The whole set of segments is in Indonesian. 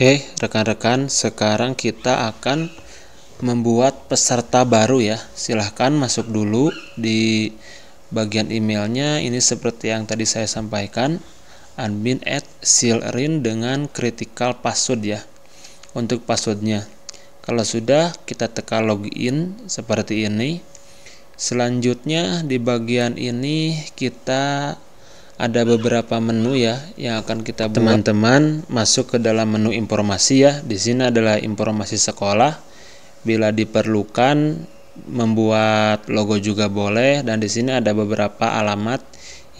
Oke, rekan-rekan, sekarang kita akan membuat peserta baru ya. Silahkan masuk dulu di bagian emailnya. Ini seperti yang tadi saya sampaikan, admin at silrin dengan critical password ya. Untuk passwordnya. Kalau sudah, kita tekan login seperti ini. Selanjutnya di bagian ini kita ada beberapa menu ya yang akan kita buat. Teman-teman masuk ke dalam menu informasi ya. Di sini adalah informasi sekolah. Bila diperlukan membuat logo juga boleh dan di sini ada beberapa alamat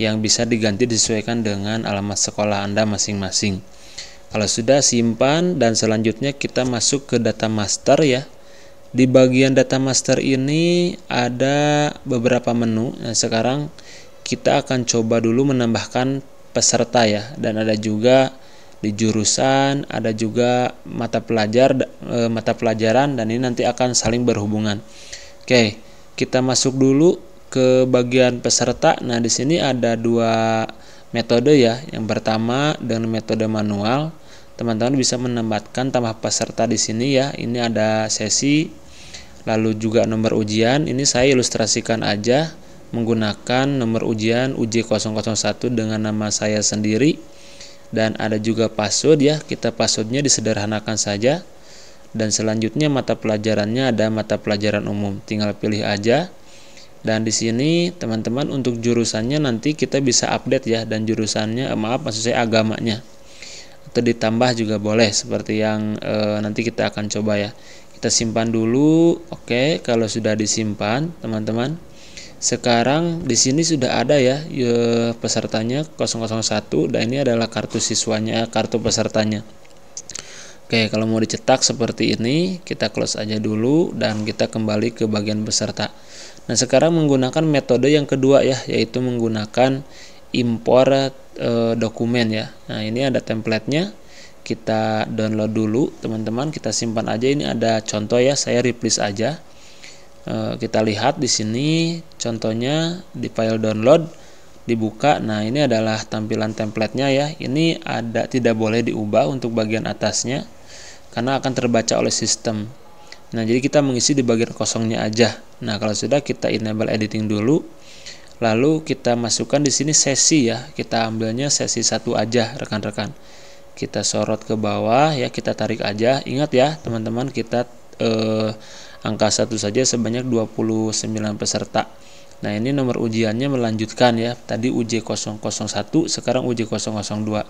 yang bisa diganti disesuaikan dengan alamat sekolah Anda masing-masing. Kalau sudah simpan dan selanjutnya kita masuk ke data master ya. Di bagian data master ini ada beberapa menu. Nah, sekarang kita akan coba dulu menambahkan peserta ya dan ada juga di jurusan, ada juga mata pelajar e, mata pelajaran dan ini nanti akan saling berhubungan. Oke, kita masuk dulu ke bagian peserta. Nah, di sini ada dua metode ya. Yang pertama dengan metode manual, teman-teman bisa menempatkan tambah peserta di sini ya. Ini ada sesi lalu juga nomor ujian. Ini saya ilustrasikan aja menggunakan nomor ujian UJ001 dengan nama saya sendiri dan ada juga password ya kita passwordnya disederhanakan saja dan selanjutnya mata pelajarannya ada mata pelajaran umum tinggal pilih aja dan di sini teman-teman untuk jurusannya nanti kita bisa update ya dan jurusannya eh, maaf maksud saya agamanya atau ditambah juga boleh seperti yang eh, nanti kita akan coba ya kita simpan dulu oke kalau sudah disimpan teman-teman sekarang di sini sudah ada ya, ya pesertanya 001 dan ini adalah kartu siswanya, kartu pesertanya. Oke, kalau mau dicetak seperti ini, kita close aja dulu dan kita kembali ke bagian peserta. Nah, sekarang menggunakan metode yang kedua ya, yaitu menggunakan impor e, dokumen ya. Nah, ini ada templatenya Kita download dulu, teman-teman. Kita simpan aja ini ada contoh ya, saya replace aja. Eh, kita lihat di sini contohnya di file download dibuka nah ini adalah tampilan templatenya ya ini ada tidak boleh diubah untuk bagian atasnya karena akan terbaca oleh sistem nah jadi kita mengisi di bagian kosongnya aja nah kalau sudah kita enable editing dulu lalu kita masukkan di sini sesi ya kita ambilnya sesi satu aja rekan-rekan kita sorot ke bawah ya kita tarik aja ingat ya teman-teman kita eh, angka satu saja sebanyak 29 peserta. Nah, ini nomor ujiannya melanjutkan ya. Tadi uji 001, sekarang uji 002.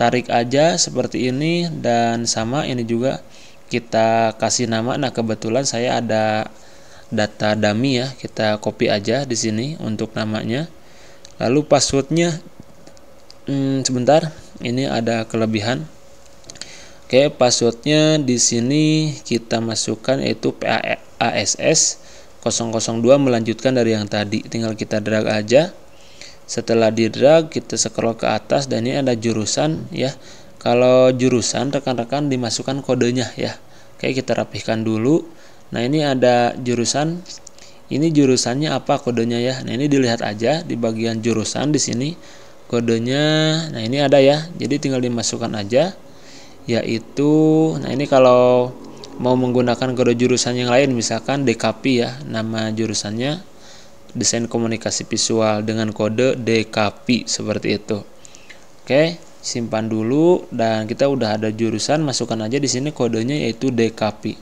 Tarik aja seperti ini dan sama ini juga kita kasih nama. Nah, kebetulan saya ada data dummy ya. Kita copy aja di sini untuk namanya. Lalu passwordnya hmm, sebentar, ini ada kelebihan. Oke, passwordnya di sini kita masukkan yaitu PASS 002 melanjutkan dari yang tadi. Tinggal kita drag aja. Setelah di drag, kita scroll ke atas dan ini ada jurusan ya. Kalau jurusan rekan-rekan dimasukkan kodenya ya. Oke, kita rapihkan dulu. Nah, ini ada jurusan. Ini jurusannya apa kodenya ya? Nah, ini dilihat aja di bagian jurusan di sini kodenya. Nah, ini ada ya. Jadi tinggal dimasukkan aja yaitu nah ini kalau mau menggunakan kode jurusan yang lain misalkan DKP ya nama jurusannya desain komunikasi visual dengan kode DKP seperti itu oke simpan dulu dan kita udah ada jurusan masukkan aja di sini kodenya yaitu DKP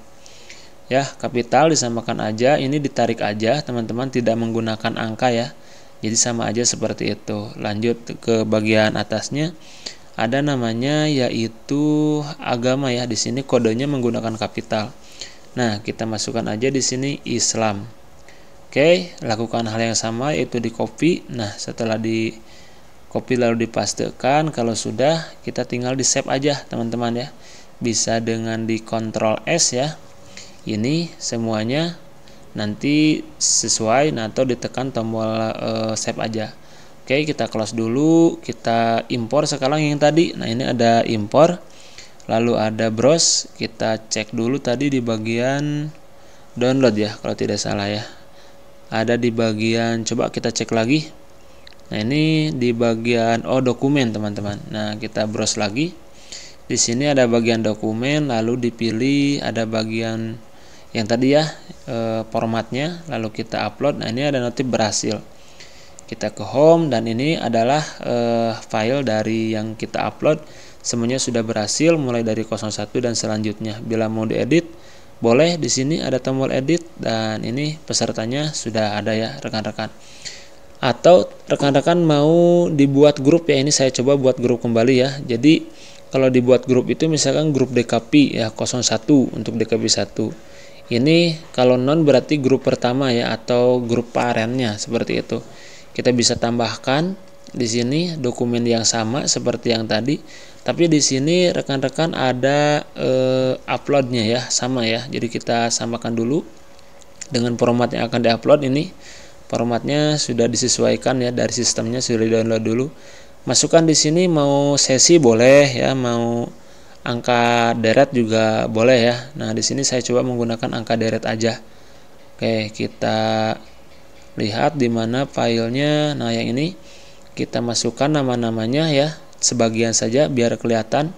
ya kapital disamakan aja ini ditarik aja teman-teman tidak menggunakan angka ya jadi sama aja seperti itu lanjut ke bagian atasnya ada namanya yaitu agama ya. Di sini kodenya menggunakan kapital. Nah, kita masukkan aja di sini Islam. Oke, lakukan hal yang sama yaitu di copy. Nah, setelah di copy lalu dipastekan, kalau sudah kita tinggal di save aja, teman-teman ya. Bisa dengan di control S ya. Ini semuanya nanti sesuai nah, atau ditekan tombol e, save aja. Oke, kita close dulu, kita impor sekarang yang tadi. Nah, ini ada impor. Lalu ada browse, kita cek dulu tadi di bagian download ya, kalau tidak salah ya. Ada di bagian coba kita cek lagi. Nah, ini di bagian oh dokumen, teman-teman. Nah, kita browse lagi. Di sini ada bagian dokumen, lalu dipilih ada bagian yang tadi ya e, formatnya, lalu kita upload. Nah, ini ada notif berhasil kita ke home dan ini adalah uh, file dari yang kita upload semuanya sudah berhasil mulai dari 01 dan selanjutnya bila mau diedit boleh di sini ada tombol edit dan ini pesertanya sudah ada ya rekan-rekan atau rekan-rekan mau dibuat grup ya ini saya coba buat grup kembali ya jadi kalau dibuat grup itu misalkan grup DKP ya 01 untuk DKP 1 ini kalau non berarti grup pertama ya atau grup parentnya seperti itu kita bisa tambahkan di sini dokumen yang sama seperti yang tadi tapi di sini rekan-rekan ada e, uploadnya ya sama ya jadi kita samakan dulu dengan format yang akan diupload ini formatnya sudah disesuaikan ya dari sistemnya sudah di download dulu masukkan di sini mau sesi boleh ya mau angka deret juga boleh ya nah di sini saya coba menggunakan angka deret aja oke kita lihat di mana filenya nah yang ini kita masukkan nama-namanya ya sebagian saja biar kelihatan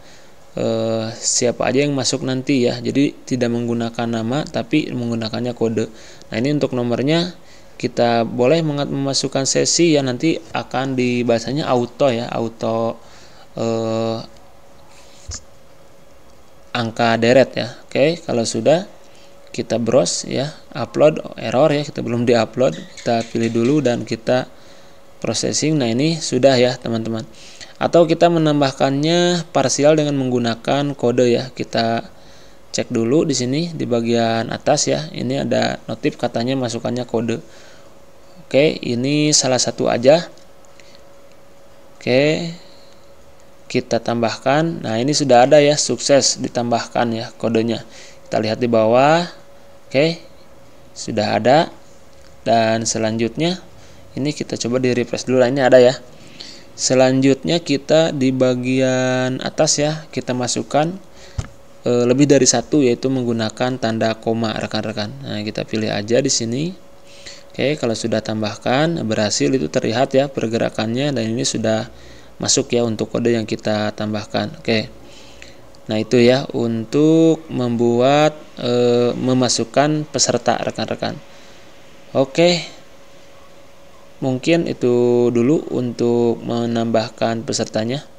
eh, siapa aja yang masuk nanti ya jadi tidak menggunakan nama tapi menggunakannya kode nah ini untuk nomornya kita boleh memasukkan sesi ya nanti akan di bahasanya auto ya auto eh, angka deret ya oke kalau sudah kita browse ya upload error ya kita belum diupload kita pilih dulu dan kita processing nah ini sudah ya teman-teman atau kita menambahkannya parsial dengan menggunakan kode ya kita cek dulu di sini di bagian atas ya ini ada notif katanya masukannya kode oke ini salah satu aja oke kita tambahkan nah ini sudah ada ya sukses ditambahkan ya kodenya kita lihat di bawah Oke, sudah ada. Dan selanjutnya, ini kita coba di refresh dulu, lainnya ada ya. Selanjutnya kita di bagian atas ya, kita masukkan e, lebih dari satu yaitu menggunakan tanda koma rekan-rekan. Nah, kita pilih aja di sini. Oke, kalau sudah tambahkan berhasil itu terlihat ya pergerakannya dan ini sudah masuk ya untuk kode yang kita tambahkan. Oke. Nah, itu ya untuk membuat e, memasukkan peserta rekan-rekan. Oke. Mungkin itu dulu untuk menambahkan pesertanya.